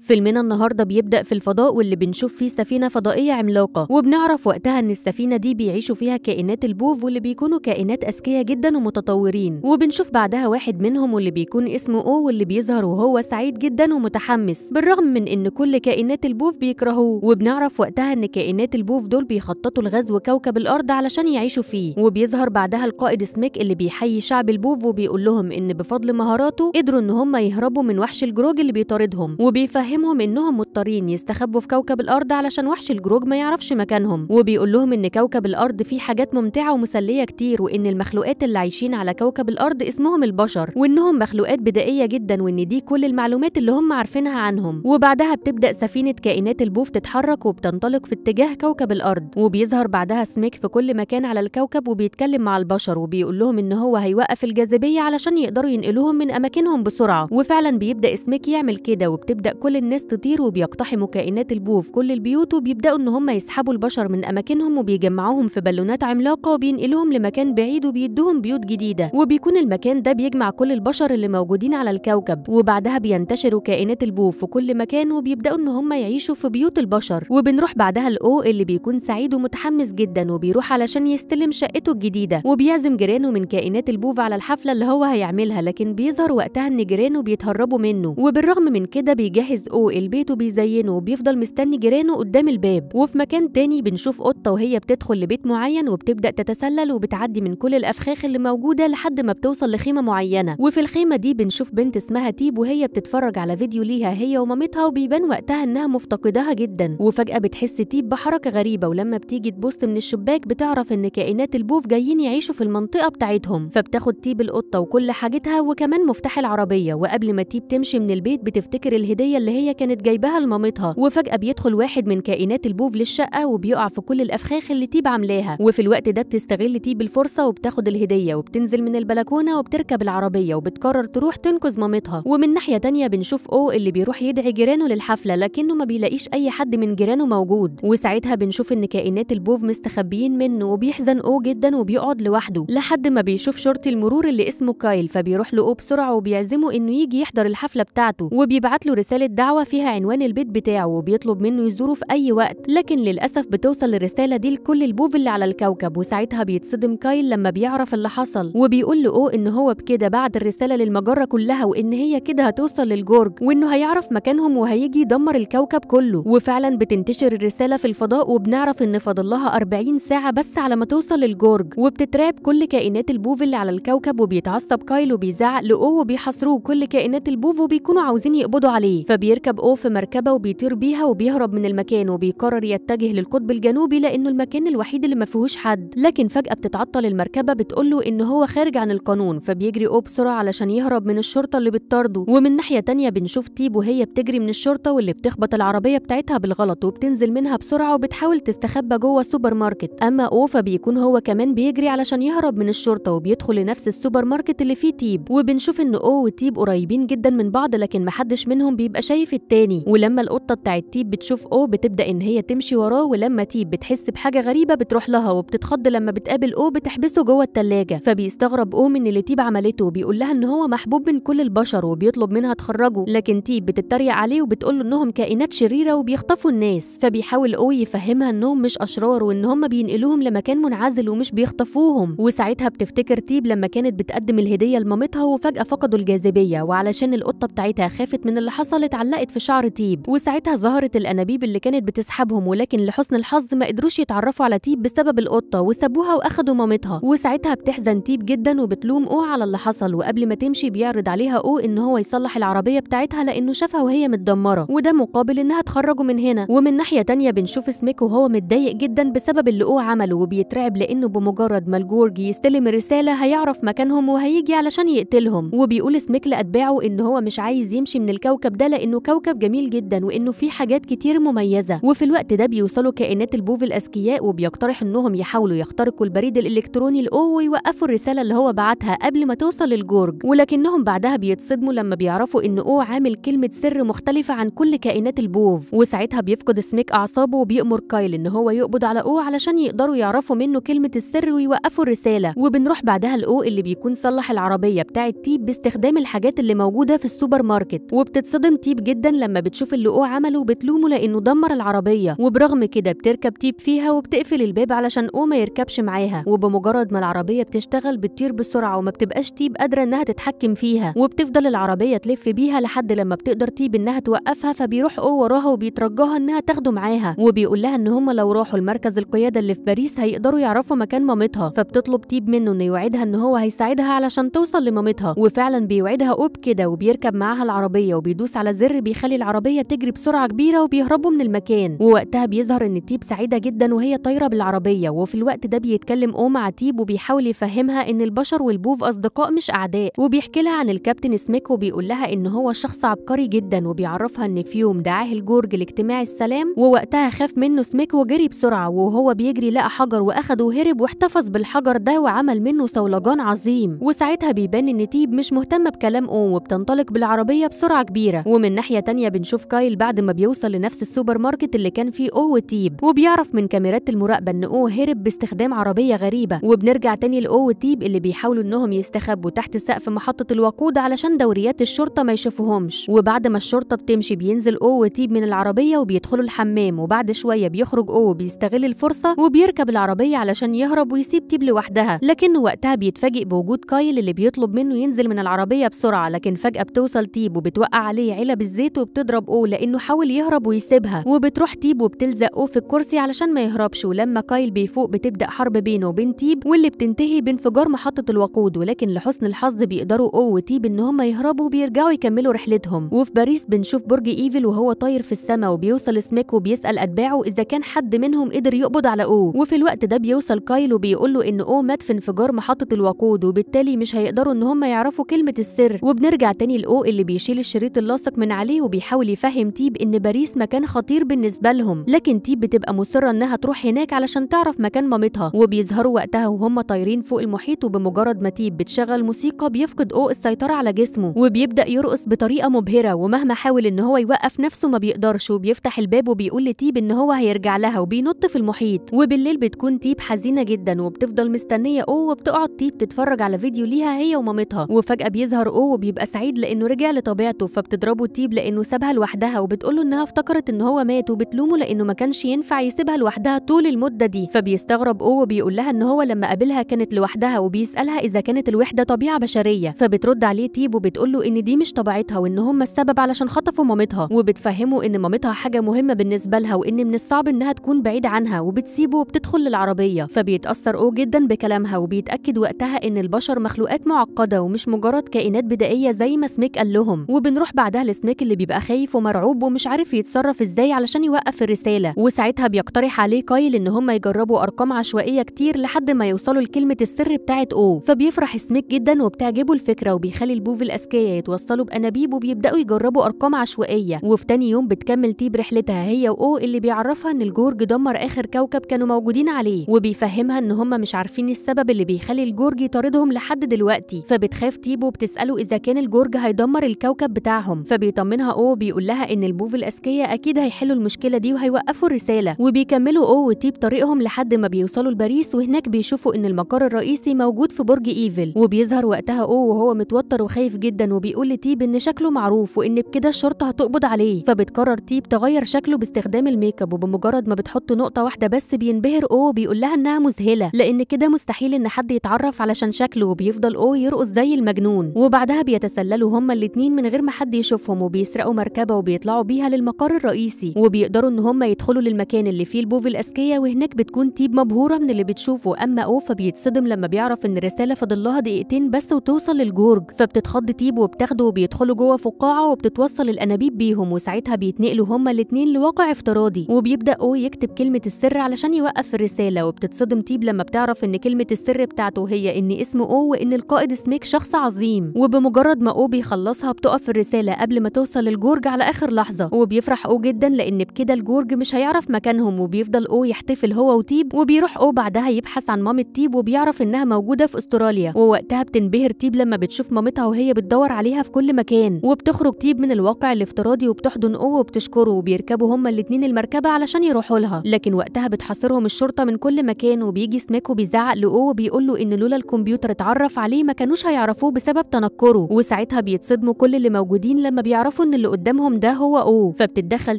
فيلمنا النهارده بيبدا في الفضاء واللي بنشوف فيه سفينه فضائيه عملاقه وبنعرف وقتها ان السفينه دي بيعيشوا فيها كائنات البوف واللي بيكونوا كائنات اذكياء جدا ومتطورين وبنشوف بعدها واحد منهم واللي بيكون اسمه او واللي بيظهر وهو سعيد جدا ومتحمس بالرغم من ان كل كائنات البوف بيكرهوه وبنعرف وقتها ان كائنات البوف دول بيخططوا لغزو كوكب الارض علشان يعيشوا فيه وبيظهر بعدها القائد سميك اللي بيحيي شعب البوف وبيقول لهم ان بفضل مهاراته قدروا ان هم يهربوا من وحش الجروج اللي بيطاردهم وبيفهم بيفهمهم انهم مضطرين يستخبوا في كوكب الارض علشان وحش الجروج ما يعرفش مكانهم وبيقول لهم ان كوكب الارض فيه حاجات ممتعه ومسليه كتير وان المخلوقات اللي عايشين على كوكب الارض اسمهم البشر وانهم مخلوقات بدائيه جدا وان دي كل المعلومات اللي هم عارفينها عنهم وبعدها بتبدا سفينه كائنات البوف تتحرك وبتنطلق في اتجاه كوكب الارض وبيظهر بعدها سميك في كل مكان على الكوكب وبيتكلم مع البشر وبيقول لهم ان هو هيوقف الجاذبيه علشان يقدروا ينقلوهم من اماكنهم بسرعه وفعلا بيبدا سميك يعمل كده وبتبدا كل كل الناس تطير وبيقتحموا كائنات البو في كل البيوت وبيبداوا ان هم يسحبوا البشر من اماكنهم وبيجمعوهم في بالونات عملاقه وبينقلوهم لمكان بعيد وبيدوهم بيوت جديده وبيكون المكان ده بيجمع كل البشر اللي موجودين على الكوكب وبعدها بينتشروا كائنات البو في كل مكان وبيبداوا ان هم يعيشوا في بيوت البشر وبنروح بعدها الاو اللي بيكون سعيد ومتحمس جدا وبيروح علشان يستلم شقته الجديده وبيعزم جيرانه من كائنات البوف على الحفله اللي هو هيعملها لكن بيظهر وقتها ان جيرانه بيتهربوا منه وبالرغم من كده بيجهز رزقه البيت بيزينه وبيفضل مستني جيرانه قدام الباب وفي مكان تاني بنشوف قطه وهي بتدخل لبيت معين وبتبدا تتسلل وبتعدي من كل الافخاخ اللي موجوده لحد ما بتوصل لخيمه معينه وفي الخيمه دي بنشوف بنت اسمها تيب وهي بتتفرج على فيديو ليها هي ومامتها وبيبان وقتها انها مفتقداها جدا وفجاه بتحس تيب بحركه غريبه ولما بتيجي تبص من الشباك بتعرف ان كائنات البوف جايين يعيشوا في المنطقه بتاعتهم فبتاخد تيب القطه وكل حاجتها وكمان مفتاح العربيه وقبل ما تيب تمشي من البيت بتفتكر الهديه اللي هي كانت جايباها لمامتها وفجاه بيدخل واحد من كائنات البوف للشقه وبيقع في كل الافخاخ اللي تيب عاملاها وفي الوقت ده بتستغل تيب الفرصه وبتاخد الهديه وبتنزل من البلكونه وبتركب العربيه وبتقرر تروح تنقذ مامتها ومن ناحيه تانية بنشوف او اللي بيروح يدعي جيرانه للحفله لكنه ما بيلاقيش اي حد من جيرانه موجود وساعتها بنشوف ان كائنات البوف مستخبيين منه وبيحزن او جدا وبيقعد لوحده لحد ما بيشوف شرطي المرور اللي اسمه كايل فبيروح له او بسرعه وبيعزمه انه يجي يحضر الحفله بتاعته وبيبعت له رساله دعوة فيها عنوان البيت بتاعه وبيطلب منه يزوره في أي وقت لكن للأسف بتوصل الرسالة دي لكل البوف اللي على الكوكب وساعتها بيتصدم كايل لما بيعرف اللي حصل وبيقول لأو إن هو بكده بعد الرسالة للمجرة كلها وإن هي كده هتوصل للجورج وإنه هيعرف مكانهم وهيجي يدمر الكوكب كله وفعلا بتنتشر الرسالة في الفضاء وبنعرف إن فاضلها 40 ساعة بس على ما توصل للجورج وبتترعب كل كائنات البوف اللي على الكوكب وبيتعصب كايل وبيزعق لأو وبيحاصروه كل كائنات البوف وبيكونوا عاوزين يقبضوا عليه فبي بيركب أو في مركبة وبيطير بيها وبيهرب من المكان وبيقرر يتجه للقطب الجنوبي لأنه المكان الوحيد اللي ما فيهوش حد لكن فجأة بتتعطل المركبة بتقول له إن هو خارج عن القانون فبيجري أو بسرعة علشان يهرب من الشرطة اللي بتطارده ومن ناحية تانية بنشوف تيب وهي بتجري من الشرطة واللي بتخبط العربية بتاعتها بالغلط وبتنزل منها بسرعة وبتحاول تستخبى جوه السوبر ماركت أما أو فبيكون هو كمان بيجري علشان يهرب من الشرطة وبيدخل لنفس السوبر ماركت اللي فيه تيب وبنشوف إن أو وتيب قريبين جدا من بعض لكن محدش منهم بيبقى شايف في التاني ولما القطه بتاعه تيب بتشوف او بتبدا ان هي تمشي وراه ولما تيب بتحس بحاجه غريبه بتروح لها وبتتخض لما بتقابل او بتحبسه جوه التلاجه فبيستغرب او من اللي تيب عملته وبيقول لها ان هو محبوب من كل البشر وبيطلب منها تخرجه لكن تيب بتتريق عليه وبتقول له انهم كائنات شريره وبيخطفوا الناس فبيحاول او يفهمها انهم مش اشرار وان هم بينقلوهم لمكان منعزل ومش بيخطفوهم وساعتها بتفتكر تيب لما كانت بتقدم الهديه لمامتها وفجاه فقدوا الجاذبيه وعلشان القطه بتاعتها خافت من اللي حصل اتعلمت علقت في شعر تيب وساعتها ظهرت الانابيب اللي كانت بتسحبهم ولكن لحسن الحظ ما قدروش يتعرفوا على تيب بسبب القطه وسابوها واخدوا مامتها وساعتها بتحزن تيب جدا وبتلوم او على اللي حصل وقبل ما تمشي بيعرض عليها او ان هو يصلح العربيه بتاعتها لانه شافها وهي متدمره وده مقابل انها تخرجه من هنا ومن ناحيه تانية بنشوف سميك وهو متضايق جدا بسبب اللي او عمله وبيترعب لانه بمجرد ما الجورج يستلم الرساله هيعرف مكانهم وهيجي علشان يقتلهم وبيقول سميك لاتباعه ان هو مش عايز يمشي من الكوكب ده لانه انه كوكب جميل جدا وانه فيه حاجات كتير مميزه وفي الوقت ده بيوصلوا كائنات البوف الاذكياء وبيقترح انهم يحاولوا يخترقوا البريد الالكتروني الاو ويوقفوا الرساله اللي هو بعتها قبل ما توصل للجورج ولكنهم بعدها بيتصدموا لما بيعرفوا ان او عامل كلمه سر مختلفه عن كل كائنات البوف وساعتها بيفقد سميك اعصابه وبيامر كايل ان هو يقبض على او علشان يقدروا يعرفوا منه كلمه السر ويوقفوا الرساله وبنروح بعدها لاو اللي بيكون صلح العربيه بتاعه تيب باستخدام الحاجات اللي موجوده في السوبر ماركت وبتتصدم تيب جدا لما بتشوف اللي عمله بتلومه لانه دمر العربيه وبرغم كده بتركب تيب فيها وبتقفل الباب علشان او ما يركبش معاها وبمجرد ما العربيه بتشتغل بتطير بسرعه وما بتبقاش تيب قادره انها تتحكم فيها وبتفضل العربيه تلف بيها لحد لما بتقدر تيب انها توقفها فبيروح او وراها وبيترجاها انها تاخده معاها وبيقول لها ان هم لو راحوا المركز القياده اللي في باريس هيقدروا يعرفوا مكان مامتها فبتطلب تيب منه انه يوعدها ان هو هيساعدها علشان توصل لمامتها وفعلا بيوعدها او بكده وبيركب معاها العربيه وبيدوس على زر الشر بيخلي العربية تجري بسرعة كبيرة وبيهربوا من المكان ووقتها بيظهر إن تيب سعيدة جدا وهي طايرة بالعربية وفي الوقت ده بيتكلم أو مع تيب وبيحاول يفهمها إن البشر والبوف أصدقاء مش أعداء وبيحكي لها عن الكابتن سميك وبيقول لها إن هو شخص عبقري جدا وبيعرفها إن في يوم دعاه الجورج لاجتماع السلام ووقتها خاف منه سميك وجري بسرعة وهو بيجري لقى حجر وأخده وهرب واحتفظ بالحجر ده وعمل منه صولجان عظيم وساعتها بيبان إن تيب مش مهتمة بكلام أو وبتنطلق بالعربية بسرعة كبيرة ومن ناحية تانية بنشوف كايل بعد ما بيوصل لنفس السوبر ماركت اللي كان فيه او وتيب وبيعرف من كاميرات المراقبة ان او هرب باستخدام عربية غريبة وبنرجع تاني لاو وتيب اللي بيحاولوا انهم يستخبوا تحت سقف محطة الوقود علشان دوريات الشرطة ما يشوفوهمش وبعد ما الشرطة بتمشي بينزل او وتيب من العربية وبيدخلوا الحمام وبعد شوية بيخرج او بيستغل الفرصة وبيركب العربية علشان يهرب ويسيب تيب لوحدها لكنه وقتها بيتفاجئ بوجود كايل اللي بيطلب منه ينزل من العربية بسرعة لكن فجأة بتوصل تيب وبتوقع عليه علب زيته بتضرب لانه حاول يهرب ويسيبها وبتروح تيب وبتلزقه في الكرسي علشان ما يهربش ولما كايل بيفوق بتبدا حرب بينه وبين تيب واللي بتنتهي بانفجار محطه الوقود ولكن لحسن الحظ بيقدروا او وتيب ان هم يهربوا وبيرجعوا يكملوا رحلتهم وفي باريس بنشوف برج ايفل وهو طاير في السماء وبيوصل سميك وبيسال اتباعه اذا كان حد منهم قدر يقبض على او وفي الوقت ده بيوصل كايل وبيقول له ان او مات في انفجار محطه الوقود وبالتالي مش هيقدروا ان هم يعرفوا كلمه السر وبنرجع تاني لاو اللي بيشيل الشريط اللاصق من عليه وبيحاول يفهم تيب إن باريس مكان خطير بالنسبة لهم لكن تيب بتبقى مصرة إنها تروح هناك علشان تعرف مكان مامتها وبيظهروا وقتها وهم طايرين فوق المحيط وبمجرد ما تيب بتشغل موسيقى بيفقد أو السيطرة على جسمه وبيبدأ يرقص بطريقة مبهرة ومهما حاول إن هو يوقف نفسه ما بيقدرش وبيفتح الباب وبيقول لتيب إن هو هيرجع لها وبينط في المحيط وبالليل بتكون تيب حزينة جدا وبتفضل مستنية أو وبتقعد تيب تتفرج على فيديو ليها هي ومامتها وفجأة بيظهر أو وبيبقى سعيد لأنه رجع لطبيعته فبتضربه تيب لانه سابها لوحدها وبتقول له انها افتكرت ان هو مات وبتلومه لانه ما كانش ينفع يسيبها لوحدها طول المده دي فبيستغرب او وبيقول لها ان هو لما قابلها كانت لوحدها وبيسالها اذا كانت الوحده طبيعه بشريه فبترد عليه تيب وبتقول له ان دي مش طبيعتها وان هم السبب علشان خطفوا مامتها وبتفهمه ان مامتها حاجه مهمه بالنسبه لها وان من الصعب انها تكون بعيد عنها وبتسيبه وبتدخل للعربيه فبيتاثر او جدا بكلامها وبيتاكد وقتها ان البشر مخلوقات معقده ومش مجرد كائنات بدائيه زي ما سميك قال لهم وبنروح بعدها لسميك اللي بيبقى خايف ومرعوب ومش عارف يتصرف ازاي علشان يوقف الرساله وساعتها بيقترح عليه كايل ان هم يجربوا ارقام عشوائيه كتير لحد ما يوصلوا لكلمه السر بتاعه او فبيفرح سميك جدا وبتعجبه الفكره وبيخلي البوف الاذكياء يتوصلوا بانابيب وبيبداوا يجربوا ارقام عشوائيه وفي تاني يوم بتكمل تيب رحلتها هي واو اللي بيعرفها ان الجورج دمر اخر كوكب كانوا موجودين عليه وبيفهمها ان هم مش عارفين السبب اللي بيخلي الجورج يطاردهم لحد دلوقتي فبتخاف تيب وبتساله اذا كان الجورج هيدمر الكوكب بتاعهم فبيطمن بيطمنها او بيقول لها ان البوف الاذكيه اكيد هيحلوا المشكله دي وهيوقفوا الرساله وبيكملوا او وتي بطريقهم لحد ما بيوصلوا لباريس وهناك بيشوفوا ان المقر الرئيسي موجود في برج ايفل وبيظهر وقتها او وهو متوتر وخايف جدا وبيقول لتيب ان شكله معروف وان بكده الشرطه هتقبض عليه فبتقرر تيب تغير شكله باستخدام الميك اب وبمجرد ما بتحط نقطه واحده بس بينبهر او بيقول لها انها مذهله لان كده مستحيل ان حد يتعرف علشان شكله وبيفضل او يرقص زي المجنون وبعدها بيتسللوا هما الاثنين من غير ما حد يشوفهم بيسرقوا مركبه وبيطلعوا بيها للمقر الرئيسي وبيقدروا ان هم يدخلوا للمكان اللي فيه البوف الاذكياء وهناك بتكون تيب مبهوره من اللي بتشوفه اما او فبيتصدم لما بيعرف ان رساله فاضل لها دقيقتين بس وتوصل للجورج فبتتخض تيب وبتاخده وبيدخلوا جوه فقاعه وبتتوصل الانابيب بيهم وساعتها بيتنقلوا هما الاتنين لواقع افتراضي وبيبدا او يكتب كلمه السر علشان يوقف الرساله وبتتصدم تيب لما بتعرف ان كلمه السر بتاعته هي ان اسمه او وان القائد سميك شخص عظيم وبمجرد ما او بيخلصها بتقف الرساله قبل ما توصل بيوصل الجورج على اخر لحظه وبيفرح او جدا لان بكده الجورج مش هيعرف مكانهم وبيفضل او يحتفل هو وتيب وبيروح او بعدها يبحث عن مامة تيب وبيعرف انها موجوده في استراليا ووقتها بتنبهر تيب لما بتشوف مامتها وهي بتدور عليها في كل مكان وبتخرج تيب من الواقع الافتراضي وبتحضن او وبتشكره وبيركبوا هما الاتنين المركبه علشان يروحوا لها لكن وقتها بتحاصرهم الشرطه من كل مكان وبيجي سميك وبيزعق لاو وبيقول له ان لولا الكمبيوتر اتعرف عليه ما كانوش هيعرفوه بسبب تنكره وساعتها بيتصدموا كل اللي موجودين لما بيعرفوا يعرفوا ان اللي قدامهم ده هو او فبتتدخل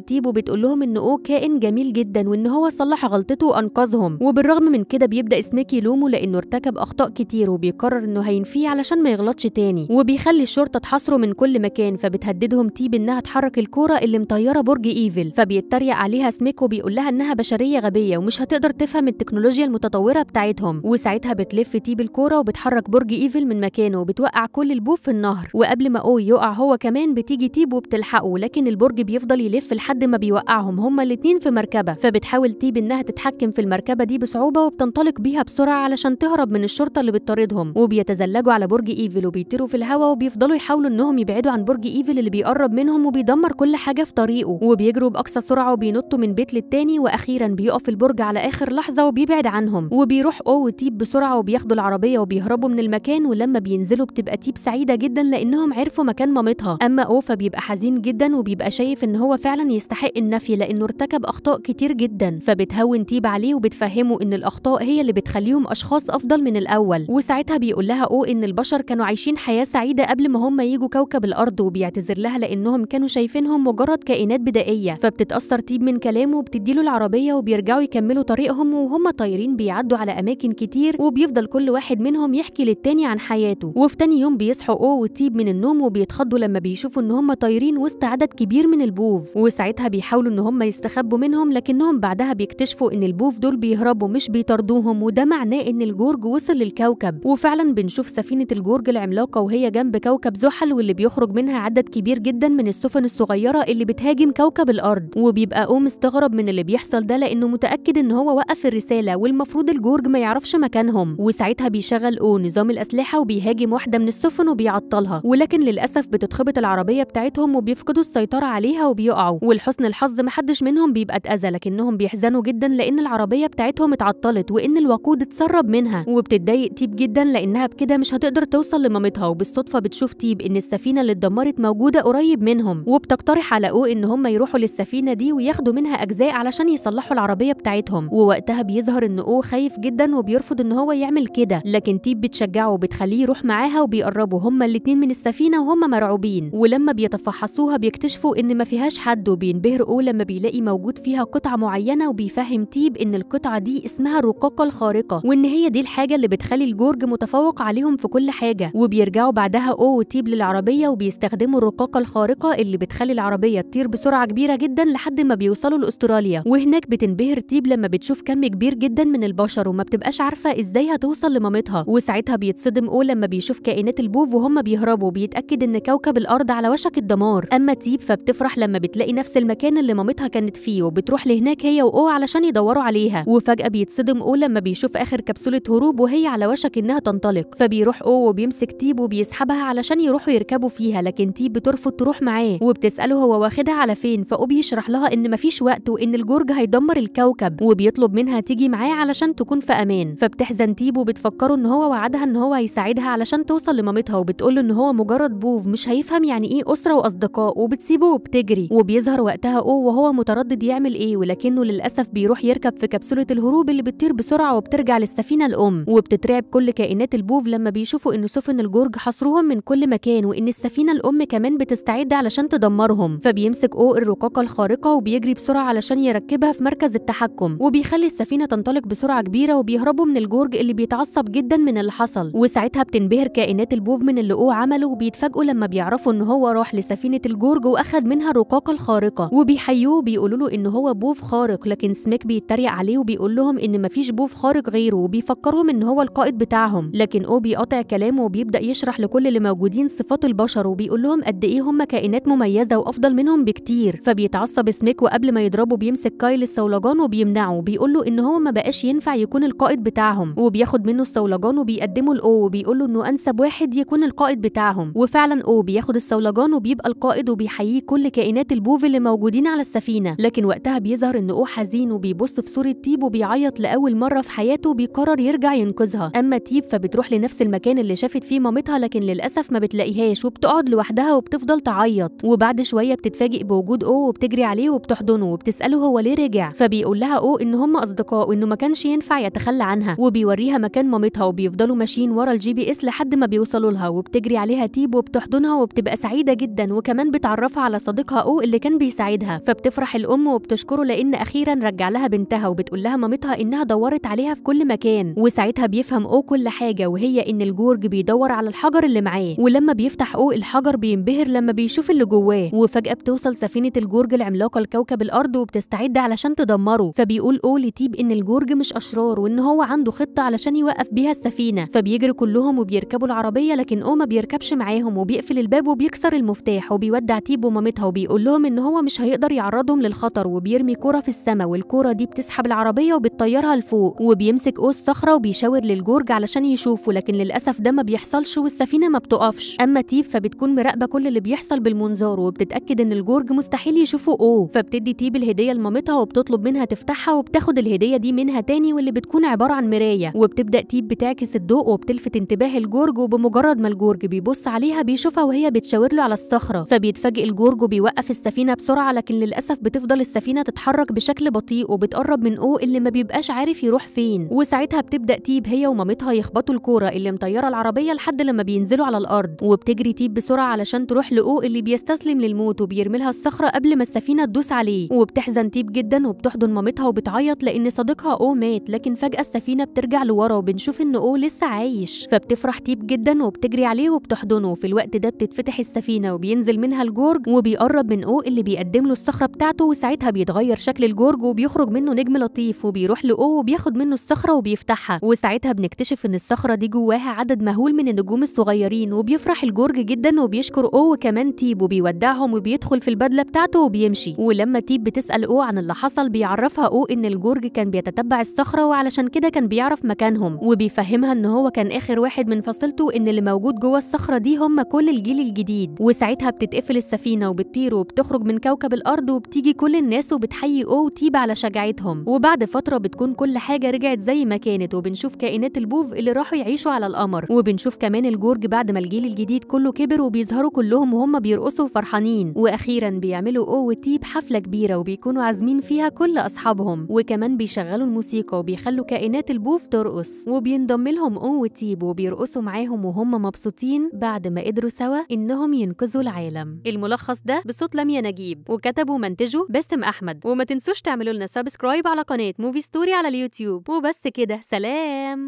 تيب وبتقول لهم ان او كائن جميل جدا وان هو صلح غلطته وانقذهم وبالرغم من كده بيبدا سنيك يلومه لانه ارتكب اخطاء كتير وبيقرر انه هينفيه علشان ما يغلطش تاني وبيخلي الشرطه تحاصره من كل مكان فبتهددهم تيب انها تحرك الكوره اللي مطيره برج ايفل فبيتريق عليها سميك وبيقول لها انها بشريه غبيه ومش هتقدر تفهم التكنولوجيا المتطوره بتاعتهم وساعتها بتلف تيب الكوره وبتحرك برج ايفل من مكانه وبتوقع كل البوف في النهر وقبل ما او يقع هو كمان بتيجي تيب تيب وبتلحقه لكن البرج بيفضل يلف لحد ما بيوقعهم هما الاتنين في مركبه فبتحاول تيب انها تتحكم في المركبه دي بصعوبه وبتنطلق بيها بسرعه علشان تهرب من الشرطه اللي بتطاردهم وبيتزلجوا على برج ايفل وبيطيروا في الهواء وبيفضلوا يحاولوا انهم يبعدوا عن برج ايفل اللي بيقرب منهم وبيدمر كل حاجه في طريقه وبيجروا باقصى سرعه وبينطوا من بيت للتاني واخيرا بيقف البرج على اخر لحظه وبيبعد عنهم وبيروح او وتيب بسرعه وبياخدوا العربيه وبيهربوا من المكان ولما بينزلوا بتبقى تيب سعيده جدا لانهم عرفوا مكان مامتها اما او فبيبقى بيبقى حزين جدا وبيبقى شايف ان هو فعلا يستحق النفي لانه ارتكب اخطاء كتير جدا فبتهون تيب عليه وبتفهمه ان الاخطاء هي اللي بتخليهم اشخاص افضل من الاول وساعتها بيقول لها او ان البشر كانوا عايشين حياه سعيده قبل ما هم يجوا كوكب الارض وبيعتذر لها لانهم كانوا شايفينهم مجرد كائنات بدائيه فبتتاثر تيب من كلامه وبتديله العربيه وبيرجعوا يكملوا طريقهم وهم طايرين بيعدوا على اماكن كتير وبيفضل كل واحد منهم يحكي للتاني عن حياته وفي تاني يوم بيصحوا او وتيب من النوم وبيتخضوا لما بيشوفوا ان هم طايرين وسط عدد كبير من البوف وساعتها بيحاولوا ان هم يستخبوا منهم لكنهم بعدها بيكتشفوا ان البوف دول بيهربوا مش بيطاردوهم وده معناه ان الجورج وصل للكوكب وفعلا بنشوف سفينه الجورج العملاقه وهي جنب كوكب زحل واللي بيخرج منها عدد كبير جدا من السفن الصغيره اللي بتهاجم كوكب الارض وبيبقى او مستغرب من اللي بيحصل ده لانه متاكد ان هو وقف الرساله والمفروض الجورج ما يعرفش مكانهم وساعتها بيشغل او نظام الاسلحه وبيهاجم واحده من السفن وبيعطلها ولكن للاسف بتتخبط العربيه بتاعتها حياتهم وبيفقدوا السيطره عليها وبيقعوا ولحسن الحظ محدش منهم بيبقى اتاذى لكنهم بيحزنوا جدا لان العربيه بتاعتهم اتعطلت وان الوقود اتسرب منها وبتتضايق تيب جدا لانها بكده مش هتقدر توصل لمامتها وبالصدفه بتشوف تيب ان السفينه اللي اتدمرت موجوده قريب منهم وبتقترح على او ان هم يروحوا للسفينه دي وياخدوا منها اجزاء علشان يصلحوا العربيه بتاعتهم ووقتها بيظهر ان او خايف جدا وبيرفض ان هو يعمل كده لكن تيب بتشجعه وبتخليه يروح معاها وبيقربوا هما الاتنين من السفينه وهما مرعوبين ولما بيت بيتفحصوها بيكتشفوا إن ما فيهاش حد وبينبهروا لما بيلاقي موجود فيها قطعة معينة وبيفهم تيب إن القطعة دي اسمها الرقاقة الخارقة وإن هي دي الحاجة اللي بتخلي الجورج متفوق عليهم في كل حاجة وبيرجعوا بعدها أو وتيب للعربية وبيستخدموا الرقاقة الخارقة اللي بتخلي العربية تطير بسرعة كبيرة جدا لحد ما بيوصلوا لأستراليا وهناك بتنبهر تيب لما بتشوف كم كبير جدا من البشر وما بتبقاش عارفة إزاي هتوصل لمامتها وساعتها بيتصدم أو لما بيشوف كائنات البوف وهم بيهربوا بيتأكد إن كوكب الأرض على وشك الدمار اما تيب فبتفرح لما بتلاقي نفس المكان اللي مامتها كانت فيه وبتروح لهناك هي وأو علشان يدوروا عليها وفجأة بيتصدم أو لما بيشوف آخر كبسولة هروب وهي على وشك إنها تنطلق فبيروح أو وبيمسك تيب وبيسحبها علشان يروحوا يركبوا فيها لكن تيب بترفض تروح معاه وبتسأله هو واخدها على فين فأو بيشرح لها إن مفيش وقت وإن الجرج هيدمر الكوكب وبيطلب منها تيجي معاه علشان تكون في أمان فبتحزن تيب وبتفكره إن هو وعدها إن هو هيساعدها علشان توصل لمامتها له إن هو مجرد بوف مش هيفهم يعني إيه أسرة بيظهروا أصدقائه وبتسيبه وبتجري وبيظهر وقتها أو وهو متردد يعمل إيه ولكنه للأسف بيروح يركب في كبسولة الهروب اللي بتطير بسرعة وبترجع للسفينة الأم وبتترعب كل كائنات البوف لما بيشوفوا إن سفن الجورج حصروهم من كل مكان وإن السفينة الأم كمان بتستعد علشان تدمرهم فبيمسك أو الرقاقة الخارقة وبيجري بسرعة علشان يركبها في مركز التحكم وبيخلي السفينة تنطلق بسرعة كبيرة وبيهربوا من الجورج اللي بيتعصب جدا من اللي حصل وساعتها بتنبهر كائنات البوف من اللي أو عمله وبيتفاجئوا لما بيعرفوا إن هو راح سفينه الجورج واخد منها الرقاقه الخارقه وبيحيوه بيقولوا له ان هو بوف خارق لكن سميك بيتريق عليه وبيقول لهم ان مفيش بوف خارق غيره وبيفكرهم ان هو القائد بتاعهم لكن او بيقطع كلامه وبيبدا يشرح لكل اللي موجودين صفات البشر وبيقول لهم قد ايه هم كائنات مميزه وافضل منهم بكتير فبيتعصب سميك وقبل ما يضربه بيمسك كايل الصولجان وبيمنعه وبيقول له ان هو ما بقاش ينفع يكون القائد بتاعهم وبياخد منه الصولجان وبيقدمه لاو وبيقول له انه انسب واحد يكون القائد بتاعهم وفعلا او بياخد الصولجان وبيبدا بيبقى القائد وبيحييه كل كائنات البوف اللي موجودين على السفينه لكن وقتها بيظهر ان او حزين وبيبص في صوره تيب وبيعيط لاول مره في حياته وبيقرر يرجع ينقذها اما تيب فبتروح لنفس المكان اللي شافت فيه مامتها لكن للاسف ما بتلاقيهاش وبتقعد لوحدها وبتفضل تعيط وبعد شويه بتتفاجئ بوجود او وبتجري عليه وبتحضنه وبتساله هو ليه رجع فبيقول لها او ان هم اصدقاء وانه ما كانش ينفع يتخلى عنها وبيوريها مكان مامتها وبيفضلوا ماشيين ورا الجي بي اس لحد ما بيوصلوا لها وبتجري عليها تيب وبتحضنها وبتبقى سعيده جدا وكمان بتعرفها على صديقها او اللي كان بيساعدها فبتفرح الام وبتشكره لان اخيرا رجع لها بنتها وبتقول لها مامتها انها دورت عليها في كل مكان وساعتها بيفهم او كل حاجه وهي ان الجورج بيدور على الحجر اللي معاه ولما بيفتح او الحجر بينبهر لما بيشوف اللي جواه وفجاه بتوصل سفينه الجورج العملاقه لكوكب الارض وبتستعد علشان تدمره فبيقول او لتيب ان الجورج مش اشرار وان هو عنده خطه علشان يوقف بيها السفينه فبيجري كلهم وبيركبوا العربيه لكن او ما بيركبش معاهم وبيقفل الباب وبيكسر المفتاح مرتاح وبيودع تيب ومامتها وبيقول لهم ان هو مش هيقدر يعرضهم للخطر وبيرمي كوره في السماء والكوره دي بتسحب العربيه وبتطيرها لفوق وبيمسك قوس صخره وبيشاور للجورج علشان يشوفه لكن للاسف ده ما بيحصلش والسفينه ما بتقفش اما تيب فبتكون مراقبه كل اللي بيحصل بالمنظار وبتتاكد ان الجورج مستحيل يشوفه اوه فبتدي تيب الهديه لمامتها وبتطلب منها تفتحها وبتاخد الهديه دي منها تاني واللي بتكون عباره عن مرايه وبتبدا تيب بتعكس الضوء وبتلفت انتباه الجورج وبمجرد ما الجورج بيبص عليها بيشوفها وهي بتشاور له على الصخره الصخره فبيتفاجئ الجورج وبيوقف السفينه بسرعه لكن للاسف بتفضل السفينه تتحرك بشكل بطيء وبتقرب من او اللي ما بيبقاش عارف يروح فين وساعتها بتبدا تيب هي ومامتها يخبطوا الكوره اللي مطيره العربيه لحد لما بينزلوا على الارض وبتجري تيب بسرعه علشان تروح لاو اللي بيستسلم للموت وبيرمي لها الصخره قبل ما السفينه تدوس عليه وبتحزن تيب جدا وبتحضن مامتها وبتعيط لان صديقها او مات لكن فجاه السفينه بترجع لورا وبنشوف ان او لسه عايش فبتفرح تيب جدا وبتجري عليه وبتحضنه في الوقت ده بتتفتح السفينه وبين بينزل منها الجورج وبيقرب من او اللي بيقدم له الصخره بتاعته وساعتها بيتغير شكل الجورج وبيخرج منه نجم لطيف وبيروح لاو وبياخد منه الصخره وبيفتحها وساعتها بنكتشف ان الصخره دي جواها عدد مهول من النجوم الصغيرين وبيفرح الجورج جدا وبيشكر او وكمان تيب وبيودعهم وبيدخل في البدله بتاعته وبيمشي ولما تيب بتسال او عن اللي حصل بيعرفها او ان الجورج كان بيتتبع الصخره وعلشان كده كان بيعرف مكانهم وبيفهمها ان هو كان اخر واحد من فصيلته ان اللي موجود جوه الصخره دي هم كل الجيل الجديد وساعتها ساعتها بتتقفل السفينة وبتطير وبتخرج من كوكب الأرض وبتيجي كل الناس وبتحيي أو وتيب على شجاعتهم وبعد فترة بتكون كل حاجة رجعت زي ما كانت وبنشوف كائنات البوف اللي راحوا يعيشوا على القمر وبنشوف كمان الجورج بعد ما الجيل الجديد كله كبر وبيظهروا كلهم وهم بيرقصوا فرحانين وأخيرا بيعملوا أو وتيب حفلة كبيرة وبيكونوا عازمين فيها كل أصحابهم وكمان بيشغلوا الموسيقى وبيخلوا كائنات البوف ترقص وبينضم لهم أو وتيب وبيرقصوا معاهم وهم مبسوطين بعد ما قدروا سوا إنهم ينقذوا العالم الملخص ده بصوت لميا نجيب وكتبه منتجه باسم أحمد وما تنسوش تعملوا لنا سبسكرايب على قناة موفي ستوري على اليوتيوب وبس كده سلام